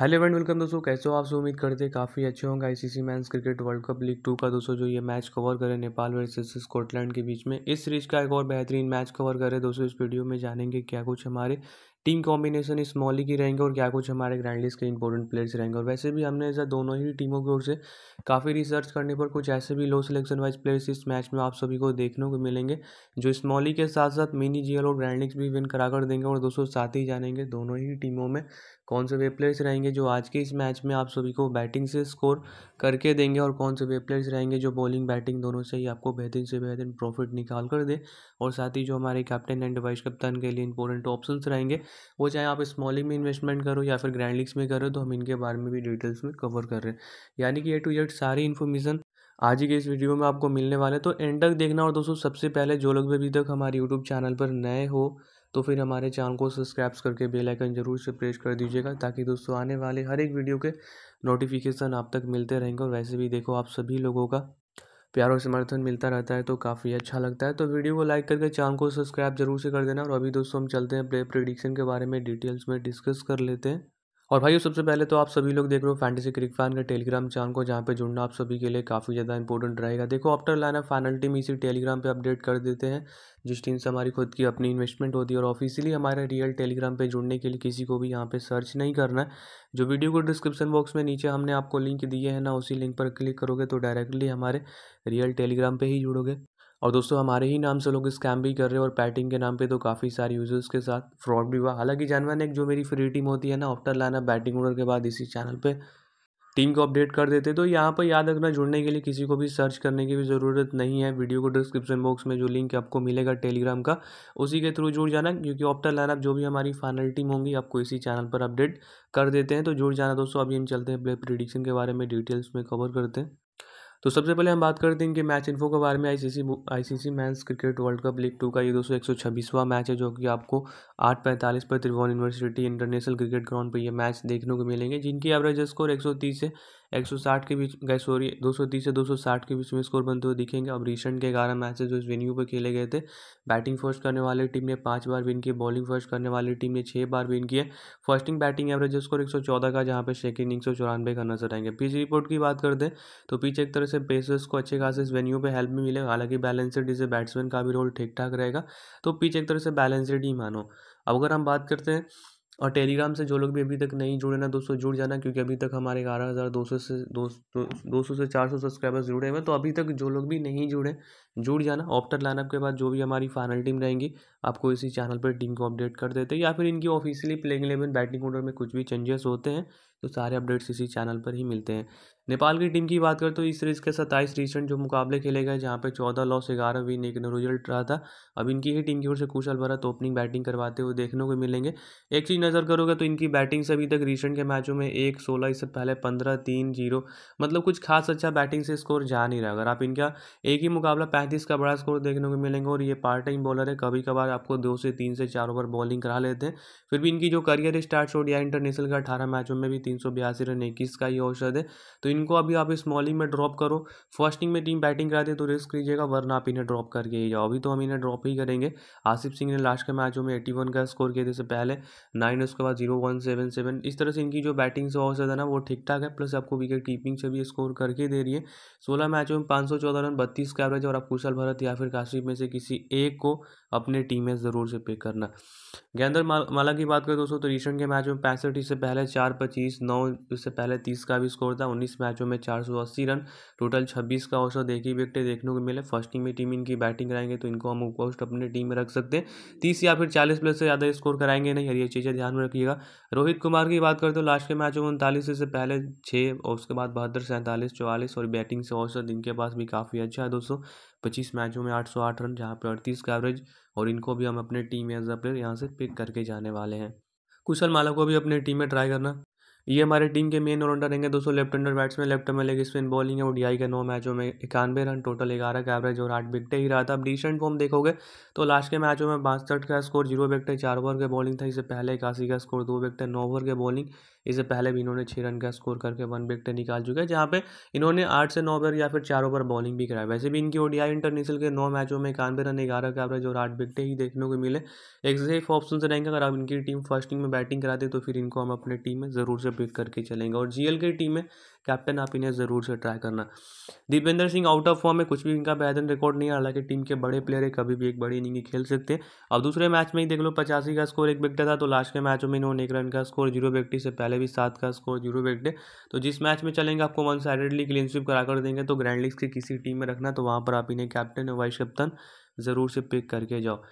hello and welcome दोस्तों कैसे हो आप उम्मीद करते हैं काफ़ी अच्छे होंगे ICC men's cricket world cup league two का दोस्तों जो ये मैच कवर करें नेपाल वर्सेस स्कॉटलैंड के बीच में इस सीरीज का एक और बेहतरीन मैच कवर करें दोस्तों इस वीडियो में जानेंगे क्या कुछ हमारे टीम कॉम्बिनेशन इस मॉली की रहेंगे और क्या कुछ हमारे ग्रैंड लिस्ट के इंपॉर्टेंट प्लेयर्स रहेंगे और वैसे भी हमने ऐसा दोनों ही टीमों की ओर से काफ़ी रिसर्च करने पर कुछ ऐसे भी लो सिलेक्शन वाइज प्लेयर्स इस मैच में आप सभी को देखने को मिलेंगे जो इस मॉली के साथ साथ मिनी जीएल और ग्रैंड लिस्ट भी विन करा कर देंगे और दोस्तों साथ ही जानेंगे दोनों ही टीमों में कौन से वे प्लेयर्स रहेंगे जो आज के इस मैच में आप सभी को बैटिंग से स्कोर करके देंगे और कौन से वे प्लेयर्स रहेंगे जो बॉलिंग बैटिंग दोनों से ही आपको बेहतरीन से बेहतरीन प्रॉफिट निकाल कर दे और साथ ही जो हमारे कैप्टन एंड वाइस कप्तान के लिए इंपॉर्टेंट ऑप्शन रहेंगे वो चाहे आप स्मॉलिंग में इन्वेस्टमेंट करो या फिर ग्रैंड लीग्स में करो तो हम इनके बारे में भी डिटेल्स में कवर कर रहे हैं यानी कि ए टू जेड सारी इन्फॉर्मेशन आज ही के इस वीडियो में आपको मिलने वाले तो एंड तक देखना और दोस्तों सबसे पहले जो लोग भी अभी तक हमारे यूट्यूब चैनल पर नए हो तो फिर हमारे चैनल को सब्सक्राइब्स करके बेल आइकन जरूर से प्रेस कर दीजिएगा ताकि दोस्तों आने वाले हर एक वीडियो के नोटिफिकेशन आप तक मिलते रहेंगे और वैसे भी देखो आप सभी लोगों का प्यार और समर्थन मिलता रहता है तो काफ़ी अच्छा लगता है तो वीडियो को लाइक करके चैनल को सब्सक्राइब जरूर से कर देना और अभी दोस्तों हम चलते हैं प्ले प्रिडिक्शन के बारे में डिटेल्स में डिस्कस कर लेते हैं और भाई सबसे पहले तो आप सभी लोग देख रहे हो फैंटेसी क्रिक फैन का टेलीग्राम चैनल को जहाँ पे जुड़ना आप सभी के लिए काफ़ी ज़्यादा इंपॉर्टेंट रहेगा देखो आफ्टर ऑफ फाइनल टीम इसी टेलीग्राम पे अपडेट कर देते हैं जिस टीम से हमारी खुद की अपनी इन्वेस्टमेंट होती है और ऑफिशियली हमारे रियल टेलीग्राम पर जुड़ने के लिए किसी को भी यहाँ पर सर्च नहीं करना है जो वीडियो को डिस्क्रिप्शन बॉक्स में नीचे हमने आपको लिंक दिए हैं ना उसी लिंक पर क्लिक करोगे तो डायरेक्टली हमारे रियल टेलीग्राम पर ही जुड़ोगे और दोस्तों हमारे ही नाम से लोग स्कैम भी कर रहे हैं और पैटिंग के नाम पे तो काफ़ी सारे यूज़र्स के साथ फ्रॉड भी हुआ हालांकि जानवर एक जो मेरी फ्री टीम होती है ना ऑफ्टर लाना बैटिंग ऑर्डर के बाद इसी चैनल पर टीम को अपडेट कर देते तो यहाँ पर याद रखना जुड़ने के लिए किसी को भी सर्च करने की भी ज़रूरत नहीं है वीडियो को डिस्क्रिप्शन बॉक्स में जो लिंक आपको मिलेगा टेलीग्राम का उसी के थ्रू जुड़ जाना क्योंकि ऑप्टर लाइनअप जो भी हमारी फाइनल टीम होंगी आपको इसी चैनल पर अपडेट कर देते हैं तो जुड़ जाना दोस्तों अभी हम चलते हैं प्रिडिक्शन के बारे में डिटेल्स में कवर करते हैं तो सबसे पहले हम बात करते हैं कि मैच इन्फो के बारे में ICC ICC men's cricket world cup league two का ये दोस्तों एक सौ मैच है जो कि आपको आठ पैंतालीस पर Tribhuvan university international cricket ground पर ये मैच देखने को मिलेंगे जिनकी एवरेज स्कोर एक सौ तीस है साठ के बीच गए सॉरी 230 से 260 के बीच में स्कोर बनते हुए दिखेंगे अब रिसेंट के ग्यारह मैचेस जो इस वेन्यू पर खेले गए थे बैटिंग फर्स्ट करने वाली टीम ने पाँच बार विन की बॉलिंग फर्स्ट करने वाली टीम ने छः बार विन किए फर्स्टिंग बैटिंग एवरेज स्कोर एक का जहाँ पर सेकेंड इनिंग सौ चौरानवे का नजर आएंगे पिच रिपोर्ट की बात करते हैं तो पिच एक तरह से पेसर्स को अच्छे खास इस वेन्यू पर हेल्प भी मिले हालांकि बैलेंसड इसे बैट्समैन का भी रोल ठीक ठाक रहेगा तो पिच एक तरह से बैलेंसड ही मानो अब अगर हम बात करते हैं और टेलीग्राम से जो लोग भी अभी तक नहीं जुड़े ना दोस्तों जुड़ जाना क्योंकि अभी तक हमारे ग्यारह हज़ार दो सौ से दो सौ से चार सौ सब्सक्राइबर्स जुड़े हुए तो अभी तक जो लोग भी नहीं जुड़े जुड़ जाना ऑप्टर लाइनअप के बाद जो भी हमारी फाइनल टीम रहेंगी आपको इसी चैनल पर टीम को अपडेट कर देते हैं या फिर इनकी officially playing eleven batting order में कुछ भी चेंजेस होते हैं तो सारे अपडेट्स इसी चैनल पर ही मिलते हैं नेपाल की टीम की बात करें तो इस सीरीज़ के सत्ताईस रिसेंट जो मुकाबले खेले गए जहाँ पे चौदह लॉस ग्यारह विन एक रिजल्ट रहा था अब इनकी ही टीम की ओर से कुशल भरत ओपनिंग बैटिंग करवाते हुए देखने को मिलेंगे एक चीज़ नज़र करोगे तो इनकी बैटिंग से अभी तक रिसेंट के मैचों में एक सोलह इससे पहले पंद्रह तीन जीरो मतलब कुछ खास अच्छा बैटिंग से स्कोर जा नहीं रहा अगर आप इनका एक ही मुकाबला पैंतीस का बड़ा स्कोर देखने को मिलेंगे और ये पार्ट टाइम बॉलर है कभी कभार आपको दो से तीन से चार ओवर बॉलिंग करा लेते हैं फिर भी इनकी जो करियर स्टार्ट छोड़ या इंटरनेशनल का अठारह मैचों में भी तीन सौ बयासी रन इक्कीस का ये औसत है तो इनको अभी आप स्मॉलिंग में ड्रॉप करो फर्स्टिंग में टीम बैटिंग कराती है तो रिस्क लीजिएगा वरना आप इन्हें ड्रॉप करके ही जाओ अभी तो हम इन्हें ड्रॉप ही करेंगे आसिफ सिंह ने लास्ट के मैचों में एट्टी का स्कोर किया जैसे पहले नाइन उसके बाद जीरो इस तरह से इनकी जो बैटिंग से औसत है ना वो ठीक ठाक है प्लस आपको विकेट कीपिंग से भी स्कोर करके दे रही है सोलह मैचों में पाँच सौ चौदह रन बत्तीस का एवरेज और आप कुशल भरत या फिर काशिफ में से किसी एक को अपने टीम में ज़रूर से पिक करना गेंदर माला की बात करें दोस्तों तो रिसेंट के मैच में पैंसठ से पहले चार पच्चीस नौ उससे पहले तीस का भी स्कोर था उन्नीस मैचों में चार सौ अस्सी रन टोटल छब्बीस का औसत एक ही विकटे देखने को मिले फर्स्ट टीम में टीम इनकी बैटिंग कराएंगे तो इनको हम ऑलमोस्ट अपने टीम में रख सकते हैं तीस या फिर चालीस प्लस से ज़्यादा स्कोर कराएंगे नहीं हर ये चीज़ें ध्यान में रखिएगा रोहित कुमार की बात करते हो लास्ट के मैचों में उनतालीस से पहले छः और उसके बाद बहत्तर सैंतालीस चौवालीस और बैटिंग से औसत इनके पास भी काफ़ी अच्छा है दोस्तों पच्चीस मैचों में आठ सौ आठ रन जहाँ पर अड़तीस का एवरेज और इनको भी हम अपने टीम एज अ प्लेयर यहाँ से पिक करके जाने वाले हैं कुशल माला को भी अपने टीम में ट्राई करना ये हमारे टीम के मेन ऑलराउंडर रहेंगे दोस्तों लेफ्ट हैंडर बैट्समैन लेफ्ट में लेग स्पिन बॉलिंग है वो डीआई के नौ मैचों में इक्यानवे रन टोटल ग्यारह का एवरेज और आठ विकटे ही रहा था अब रिसेंट फॉर्म देखोगे तो लास्ट के मैचों में बासठ का स्कोर जीरो विकटे चार ओवर के बॉलिंग था इससे पहले इक्यासी का स्कोर दो विकटे नौ ओवर के बॉलिंग इससे पहले भी इन्होंने छः रन का स्कोर करके वन विकटे निकाल चुके हैं जहाँ पे इन्होंने आठ से नौ ओवर या फिर चार ओवर बॉलिंग भी कराया वैसे भी इनकी ओडीआई इंटरनेशनल के नौ मैचों में इक्यानवे रन ग्यारह का एवरेज और आठ विकटे ही देखने को मिले एक सेफ ऑप्शन से रहेंगे अगर आप इनकी टीम फर्स्ट में बैटिंग कराते तो फिर इनको हम अपने टीम में ज़रूर से पिक करके चलेंगे और जीएल की टीम में कैप्टन आप इन्हें ज़रूर से ट्राई करना Dipendra Singh out of form है कुछ भी इनका बेहतरीन रिकॉर्ड नहीं है हालांकि टीम के बड़े प्लेयर है कभी भी एक बड़ी इनिंग खेल सकते हैं अब दूसरे मैच में ही देख लो पचासी का स्कोर एक विकेट था तो लास्ट के मैचों में इन्होंने एक रन का स्कोर जीरो विकेट से पहले भी सात का स्कोर जीरो विकेट तो जिस मैच में चलेंगे आपको वन साइडेडली क्लीन स्वीप करा कर देंगे तो ग्रैंड लीग्स की किसी टीम में रखना तो वहाँ पर आप इन्हें कैप्टन और वाइस कैप्टन ज़रूर से पिक करके जाओ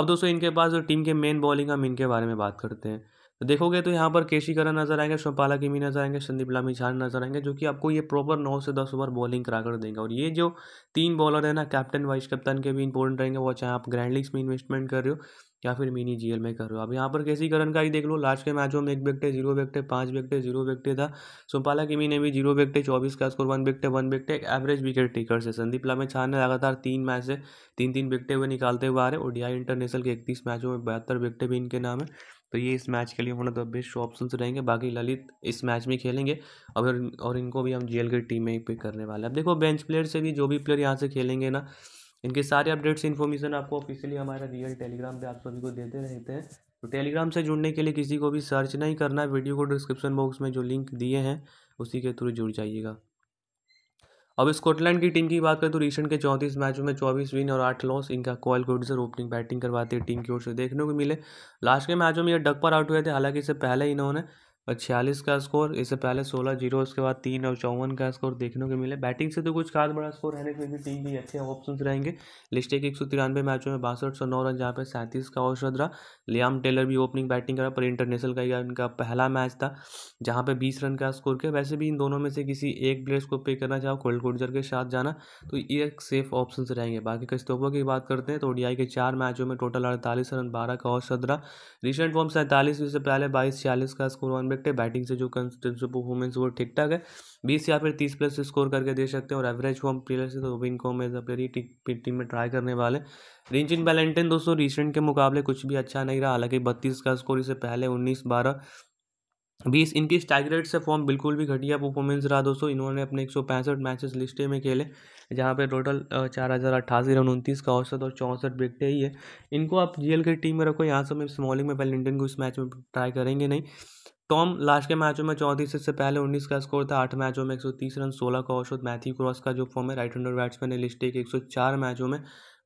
अब दोस्तों इनके पास जो टीम के मेन बॉलिंग हम इनके बारे में बात करते हैं तो देखोगे तो यहाँ पर केशीकरण नजर आएंगे शोपाला किमी नजर आएंगे संदीप लामी झार नजर आएंगे जो कि आपको ये प्रॉपर नौ से दस ओवर बॉलिंग करा कर देंगे और ये जो तीन बॉलर है ना कैप्टन वाइस कैप्टन के भी इंपॉर्टेंट रहेंगे वो चाहे आप ग्रैंड लीग्स में इन्वेस्टमेंट कर रहे हो या फिर मिनी जीएल में कर रहे हो अब यहाँ पर केसीकरण का ही देख लो लास्ट के मैचों में एक विकटे जीरो विकटे पाँच विकटे जीरो विकटे था सोपाला किमी ने भी जीरो विकटे चौबीस का score one wicket one wicket average wicket taker से संदीप लामे छान ने लगातार तीन मैच से तीन तीन विकटे हुए निकालते हुए आ रहे और डी इंटरनेशनल के इकतीस मैचों में बहत्तर विकटे भी इनके नाम है तो ये इस मैच के लिए one of the best option रहेंगे बाकी ललित इस मैच में खेलेंगे अब और इनको भी हम जेल की टीम में ही पिक करने वाले अब देखो बेंच प्लेयर से भी जो भी प्लेयर यहाँ से खेलेंगे ना इनके सारे अपडेट्स इन्फॉर्मेशन आपको ऑफिशियली हमारा रियल टेलीग्राम पे आप सभी को देते रहते हैं तो टेलीग्राम से जुड़ने के लिए किसी को भी सर्च नहीं करना है वीडियो को डिस्क्रिप्शन बॉक्स में जो लिंक दिए हैं उसी के थ्रू जुड़ जाइएगा अब स्कॉटलैंड की टीम की बात करें तो रिसेंट के चौंतीस मैचों में चौबीस विन और आठ लॉस इनका कॉल गुडजर ओपनिंग बैटिंग करवाते टीम की ओर से देखने को मिले लास्ट के मैचों में यह डक पर आउट हुए थे हालांकि इससे पहले इन्होंने और छियालीस का स्कोर इससे पहले सोलह जीरो उसके बाद तीन और चौवन का स्कोर देखने को मिले बैटिंग से तो कुछ खास बड़ा स्कोर है नहीं फिर भी टीम भी अच्छे ऑप्शन रहेंगे लिस्टेक एक सौ तिरानवे मैचों में बासठ सौ नौ रन जहाँ पे सैंतीस का औसत रहा लियाम टेलर भी ओपनिंग बैटिंग करा पर इंटरनेशनल का इनका पहला मैच था जहाँ पर बीस रन का स्कोर किया वैसे भी इन दोनों में से किसी एक प्लेयर्स को पे करना चाहो कोल्ड कोल्डर के साथ जाना तो ये एक सेफ ऑप्शन रहेंगे बाकी कस्तोफों की बात करते हैं तो ओडियाई के चार मैचों में टोटल अड़तालीस रन बारह का औसत रहा रिसेंट फॉर्म सैंतालीस से पहले बाईस छियालीस का स्कोर वन परफेक्ट है बैटिंग से जो परफॉर्मेंस वो ठीक ठाक है बीस या फिर तीस प्लस स्कोर करके दे सकते हैं और एवरेज हो हम प्लेयर से तो विन को हम एज अ प्लेयर टीम में ट्राई करने वाले रिंचिन बैलेंटिन दोस्तों रिसेंट के मुकाबले कुछ भी अच्छा नहीं रहा हालांकि बत्तीस का स्कोर इससे पहले उन्नीस बारह बीस इनकी स्टाइग रेट से फॉर्म बिल्कुल भी घटिया परफॉर्मेंस रहा दोस्तों इन्होंने अपने एक सौ पैंसठ मैचेस लिस्ट में खेले जहाँ पे टोटल चार हज़ार अट्ठासी रन उनतीस का औसत और चौंसठ विकटे ही है इनको आप जीएल की टीम में रखो यहाँ से मैं स्मॉलिंग में पहले इंडियन को इस मैच में ट्राई करेंगे नहीं टॉम तो लास्ट के मैचों में चौंतीस इससे पहले उन्नीस का स्कोर था आठ मैचों में एक सौ तीस रन सोलह का औसत मैथ्यू क्रॉस का जो फॉर्म है राइट हैंडर बैट्समैन ने लिस्ट एक सौ चार मैचों में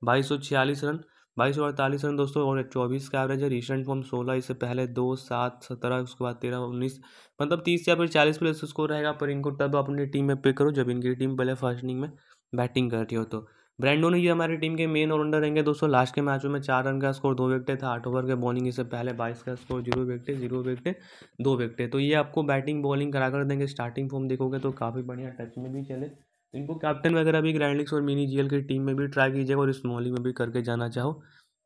बाईस सौ छियालीस रन बाईस सौ अड़तालीस रन दोस्तों और चौबीस का एवरेज है रिसेंट फॉर्म सोलह इससे पहले दो सात सत्रह उसके बाद तेरह उन्नीस मतलब तीस या फिर चालीस प्लस स्कोर रहेगा पर इनको तब अपनी टीम में पिक करो जब इनकी टीम पहले फर्स्ट इनिंग में बैटिंग करती हो तो ब्रैंडो ने ये हमारी टीम के मेन ऑलराउंडर रहेंगे दोस्तों लास्ट के मैचों में चार रन का स्कोर दो विकटे था आठ ओवर के बॉलिंग इससे पहले बाईस का score zero wicket zero wicket दो विकटे तो ये आपको बैटिंग बॉलिंग करा कर देंगे स्टार्टिंग फॉर्म देखोगे तो काफ़ी बढ़िया टच में भी चले इनको कैप्टन वगैरह भी ग्रैंडलिक्स और मिनी जी की टीम में भी ट्राई कीजिएगा और स्मॉलिंग में भी करके जाना चाहो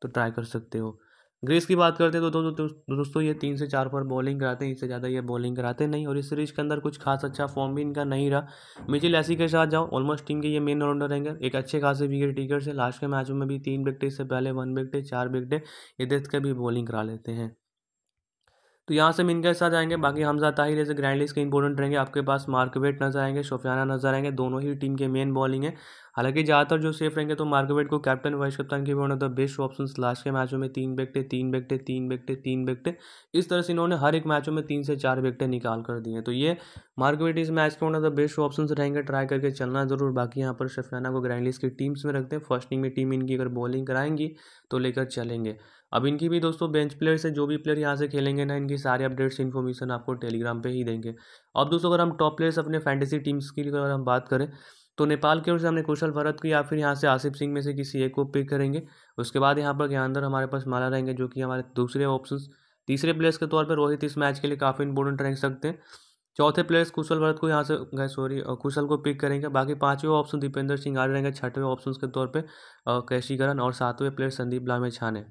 तो ट्राई कर सकते हो ग्रीस की बात करते हैं तो दोस्तों दो, दो, दोस्तों ये तीन से चार पर बॉलिंग कराते हैं इससे ज़्यादा ये बॉलिंग कराते नहीं और इस सीरीज के अंदर कुछ खास अच्छा फॉर्म भी इनका नहीं रहा मिचिल ऐसी के साथ जाओ ऑलमोस्ट टीम के ये मेन ऑलराउंडर रहेंगे एक अच्छे खासे विकेट टीकर से लास्ट के मैचों में भी तीन विकटे इससे पहले वन विकटे चार विकटे ये देख के भी बॉलिंग करा लेते हैं तो यहाँ से हम इनके साथ आएंगे बाकी हमजा ताहिर जैसे ग्रैंड लिस्ट के इंपॉर्टेंट रहेंगे आपके पास मार्कवेट नजर आएंगे शोफियाना नजर आएंगे दोनों ही टीम के मेन बॉलिंग है हालांकि ज़्यादातर जो सेफ रहेंगे तो मार्केट को कैप्टन वाइस कप्तान के one of the best option last के मैचों में तीन विकटें तीन विकटें तीन विकटें तीन विकटें इस तरह से इन्होंने हर एक मैचों में तीन से चार विकटें निकाल कर दिए हैं तो ये मार्केट इस मैच के one of the best option रहेंगे ट्राई करके चलना जरूर बाकी यहाँ पर शफियाना को ग्रैंडलिस की टीम्स में रखते हैं फर्स्ट में टीम इनकी अगर बॉलिंग कराएंगी तो लेकर चलेंगे अब इनकी भी दोस्तों बेंच प्लेयर से जो भी प्लेयर यहाँ से खेलेंगे ना इनकी सारी अपडेट्स इन्फॉर्मेशन आपको टेलीग्राम पे ही देंगे अब दोस्तों अगर हम टॉप प्लेयर्स अपने फैंटेसी टीम्स की अगर हम बात करें तो नेपाल की ओर से हमने कुशल भरत को या फिर यहाँ से आसिफ सिंह में से किसी एक को पिक करेंगे उसके बाद यहाँ पर यहाँ अंदर हमारे पास माला रहेंगे जो कि हमारे दूसरे ऑप्शन तीसरे प्लेयर्स के तौर पर रोहित इस मैच के लिए काफ़ी इंपॉर्टेंट रह सकते हैं चौथे प्लेयर्स कुशल भरत को यहाँ से गए सॉरी कुशल को पिक करेंगे बाकी पांचवें ऑप्शन दीपेंद्र सिंह आ रहेंगे छठवें ऑप्शन के तौर पर कैशीकरण और सातवें प्लेयर संदीप लामे छाने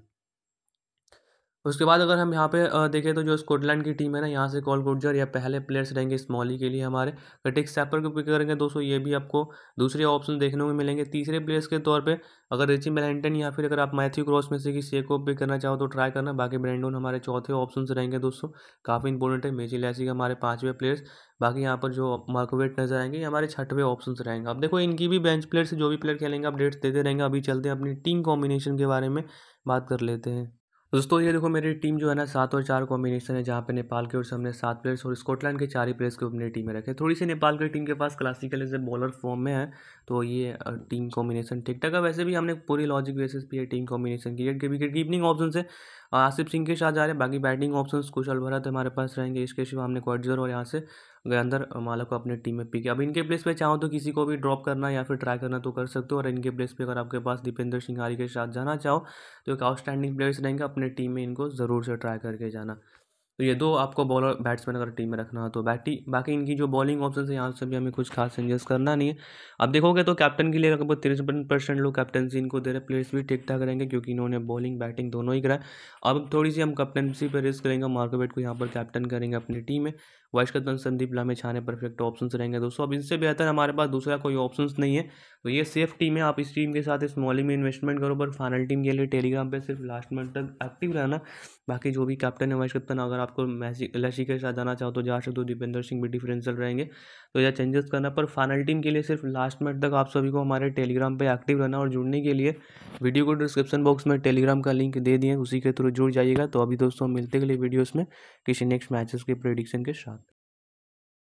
उसके बाद अगर हम यहाँ पे देखें तो जो स्कॉटलैंड की टीम है ना यहाँ से कॉल गुर्जर या पहले प्लेयर्स रहेंगे स्मॉली के लिए हमारे कटिक सैपर को पिक करेंगे दोस्तों ये भी आपको दूसरे ऑप्शन देखने को मिलेंगे तीसरे प्लेयर्स के तौर पे अगर रिची मेलेंटन या फिर अगर आप मैथ्यू क्रॉस में से किसी को पिक करना चाहो तो ट्राई करना बाकी ब्रेंडोन हमारे चौथे ऑप्शन रहेंगे दोस्तों काफ़ी इंपॉर्टेंट है मेजी लैसी के हमारे पाँचवें प्लेयर्स बाकी यहाँ पर जो मार्कोवेट नजर आएंगे ये हमारे छठवें ऑप्शन रहेंगे अब देखो इनकी भी बेंच प्लेयर्स जो भी प्लेयर खेलेंगे अपडेट्स देते रहेंगे अभी चलते हैं अपनी टीम कॉम्बिनेशन के बारे में बात कर लेते हैं दोस्तों ये देखो मेरी टीम जो है ना सात और चार कॉम्बिनेशन है जहाँ पे नेपाल के और से हमने सात प्लेयर्स और स्कॉटलैंड के चार ही प्लेयर्स को अपनी टीम में रखे थोड़ी सी नेपाल की टीम के पास क्लासिकल से बॉलर फॉर्म में है तो ये टीम कॉम्बिनेशन ठीक ठाक है वैसे भी हमने पूरी लॉजिक बेसिस पे टीम कॉम्बिनेशन की विकेट कीपिंग ऑप्शन से आसिफ सिंह के साथ जा रहे हैं बाकी बैटिंग ऑप्शन कुशल भरत हमारे पास रहेंगे इसके शिव हमने क्वाडजर और यहाँ से अंदर माला को अपने टीम में पिक अब इनके प्लेस पे चाहो तो किसी को भी ड्रॉप करना या फिर ट्राई करना तो कर सकते हो और इनके प्लेस पे अगर आपके पास दीपेंद्र सिंह के साथ जाना चाहो तो एक आउटस्टैंडिंग प्लेयर्स रहेंगे अपने टीम में इनको ज़रूर से ट्राई करके जाना तो ये दो आपको बॉलर बैट्समैन अगर टीम में रखना हो तो बैटी बाकी इनकी जो बॉलिंग ऑप्शन है यहाँ से भी हमें कुछ खास चेंजेस करना नहीं है अब देखोगे तो कैप्टन के लिए लगभग तिरपन परसेंट लोग कैप्टनसी इनको दे रहे प्लेयर्स भी ठीक ठाक रहेंगे क्योंकि इन्होंने बॉलिंग बैटिंग दोनों ही कराए अब थोड़ी सी हम कैप्टनसी पर रिस्क करेंगे मार्कोवेट को यहाँ पर कैप्टन करेंगे अपनी टीम में वाइस कैप्टन तो संदीप लामे छाने परफेक्ट ऑप्शन रहेंगे दोस्तों अब इनसे बेहतर हमारे पास दूसरा कोई ऑप्शन नहीं है तो ये सेफ टीम है आप इस टीम के साथ इस मॉली में इन्वेस्टमेंट करो पर फाइनल टीम के लिए टेलीग्राम पर सिर्फ लास्ट मिनट तक एक्टिव रहना बाकी जो भी कैप्टन है वाइस कप्तान अगर आपको मैसी के साथ जाना चाहो तो जा सकते हो दीपेंद्र सिंह भी डिफरेंशियल रहेंगे तो यह चेंजेस करना पर फाइनल टीम के लिए सिर्फ लास्ट मिनट तक आप सभी को हमारे टेलीग्राम पर एक्टिव रहना और जुड़ने के लिए वीडियो को डिस्क्रिप्शन बॉक्स में टेलीग्राम का लिंक दे दिए उसी के थ्रू जुड़ जाइएगा तो अभी दोस्तों मिलते के लिए में किसी नेक्स्ट मैचेस के प्रेडिक्शन के साथ